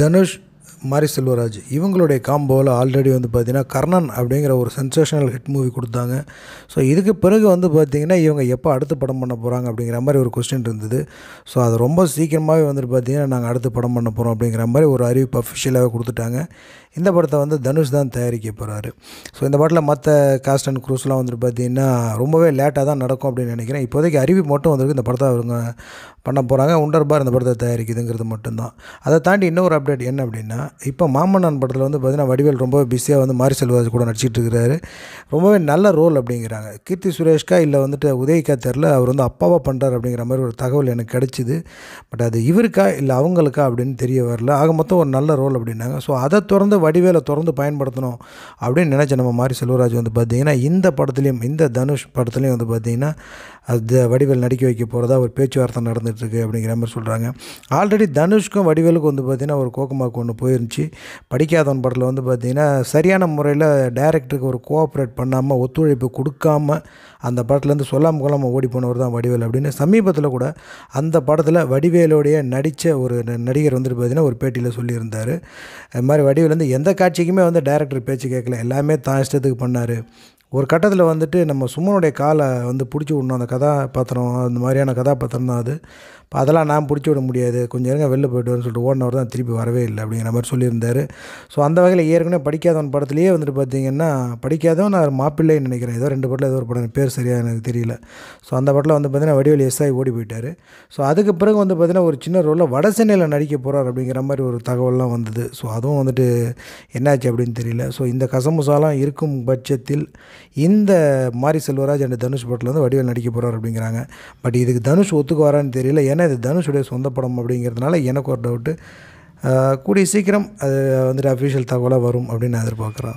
தனுஷ் மாரி செல்வராஜ் இவங்களுடைய காம்போவில் ஆல்ரெடி வந்து பார்த்திங்கன்னா கர்ணன் அப்படிங்கிற ஒரு சென்சேஷனல் ஹிட் மூவி கொடுத்தாங்க ஸோ இதுக்கு பிறகு வந்து பார்த்திங்கன்னா இவங்க எப்போ அடுத்து படம் பண்ண போகிறாங்க அப்படிங்கிற மாதிரி ஒரு கொஸ்டின் இருந்தது ஸோ அது ரொம்ப சீக்கிரமாகவே வந்துட்டு பார்த்திங்கன்னா நாங்கள் அடுத்து படம் பண்ண போகிறோம் அப்படிங்கிற மாதிரி ஒரு அறிவிப்பு அஃபிஷியலாகவே கொடுத்துட்டாங்க இந்த படத்தை வந்து தனுஷ் தான் தயாரிக்க போகிறாரு ஸோ இந்த படத்தில் மற்ற காஸ்ட் அண்ட் க்ரூஸ்லாம் வந்துட்டு பார்த்திங்கன்னா ரொம்பவே லேட்டாக தான் நடக்கும் அப்படின்னு நினைக்கிறேன் இப்போதைக்கு அறிவிப்பு மட்டும் வந்திருக்கு இந்த படத்தை அவங்க பண்ண போகிறாங்க உண்டர்பார் பார் இந்த படத்தை தயாரிக்குதுங்கிறது மட்டும்தான் அதை தாண்டி இன்னொரு அப்டேட் என்ன அப்படின்னா இப்போ மாமன்னான் படத்தில் வந்து பார்த்திங்கன்னா வடிவேல் ரொம்பவே பிஸியாக வந்து மாரி செல்வராஜ் கூட நடிச்சிட்டு இருக்கிறாரு ரொம்பவே நல்ல ரோல் அப்படிங்கிறாங்க கீர்த்தி சுரேஷ்கா இல்லை வந்துட்டு உதயகா தெரில அவர் வந்து அப்பாவாக பண்ணுறார் அப்படிங்கிற மாதிரி ஒரு தகவல் எனக்கு கிடச்சிது பட் அது இவருக்கா இல்லை அவங்களுக்கா அப்படின்னு தெரிய வரல ஆக மொத்தம் ஒரு நல்ல ரோல் அப்படின்னாங்க ஸோ அதை தொடர்ந்து வடிவேலை தொடர்ந்து பயன்படுத்தணும் அப்படின்னு நினச்ச நம்ம மாரி செல்வராஜ் வந்து பார்த்திங்கன்னா இந்த படத்துலேயும் இந்த தனுஷ் படத்துலேயும் வந்து பார்த்திங்கன்னா அது வடிவேல் நடிக்க வைக்க போகிறதா ஒரு பேச்சுவார்த்தை நடந்துகிட்ருக்கு அப்படிங்கிற மாதிரி சொல்கிறாங்க ஆல்ரெடி தனுஷ்க்கும் வடிவேலுக்கும் வந்து பார்த்திங்கன்னா ஒரு கோக்கமாக ஒன்று போயிருந்துச்சு படிக்காதவன் படத்தில் வந்து பார்த்திங்கன்னா சரியான முறையில் டேரக்டருக்கு ஒரு கோஆப்ரேட் பண்ணாமல் ஒத்துழைப்பு கொடுக்காமல் அந்த படத்துலேருந்து சொல்லாமல் கொள்ளாமல் ஓடி போனவர் தான் வடிவேல் அப்படின்னு சமீபத்தில் கூட அந்த படத்தில் வடிவேலோடைய நடித்த ஒரு நடிகர் வந்துட்டு பார்த்திங்கன்னா ஒரு பேட்டியில் சொல்லியிருந்தார் அது மாதிரி வடிவேல் வந்து எந்த காட்சிக்குமே வந்து டேரக்டர் பேச்சு கேட்கல எல்லாமே தான் இஷ்டத்துக்கு பண்ணார் ஒரு கட்டத்தில் வந்துட்டு நம்ம சுமனுடைய காலை வந்து பிடிச்சி விடணும் அந்த கதாபாத்திரம் அந்த மாதிரியான கதாபாத்திரம் தான் அது இப்போ அதெல்லாம் நான் பிடிச்சி விட முடியாது கொஞ்சம் நேரம் வெளில போய்ட்டுன்னு சொல்லிட்டு ஓடினவர் தான் திருப்பி வரவே இல்லை அப்படிங்கிற மாதிரி சொல்லியிருந்தார் ஸோ அந்த வகையில் ஏற்கனவே படிக்காதவன் படத்துலேயே வந்துட்டு பார்த்திங்கன்னா படிக்காதவன் நான் மாப்பிள்ளைன்னு நினைக்கிறேன் ஏதோ ரெண்டு படத்தில் ஏதோ ஒரு படம் பேர் சரியாக எனக்கு தெரியல ஸோ அந்த படத்தில் வந்து பார்த்திங்கன்னா வடிவேல் எஸ்ஐ ஓடி போயிட்டார் ஸோ அதுக்கு பிறகு வந்து பார்த்திங்கன்னா ஒரு சின்ன ரோலில் சென்னையில் நடிக்க போகிறார் அப்படிங்கிற மாதிரி ஒரு தகவல்லாம் வந்தது ஸோ அதுவும் வந்துட்டு என்னாச்சு அப்படின்னு தெரியல ஸோ இந்த கசமுசாலாம் இருக்கும் பட்சத்தில் இந்த மாரி செல்வராஜ் அண்ட் தனுஷ் பட்டில் வந்து வடிவில் நடிக்க போகிறார் அப்படிங்கிறாங்க பட் இதுக்கு தனுஷ் ஒத்துக்குவாரான்னு தெரியல ஏன்னா இது தனுஷுடைய சொந்த படம் அப்படிங்கிறதுனால எனக்கு ஒரு டவுட்டு கூடிய சீக்கிரம் அது வந்துட்டு அஃபீஷியல் தகவலாக வரும் அப்படின்னு நான் எதிர்பார்க்குறேன்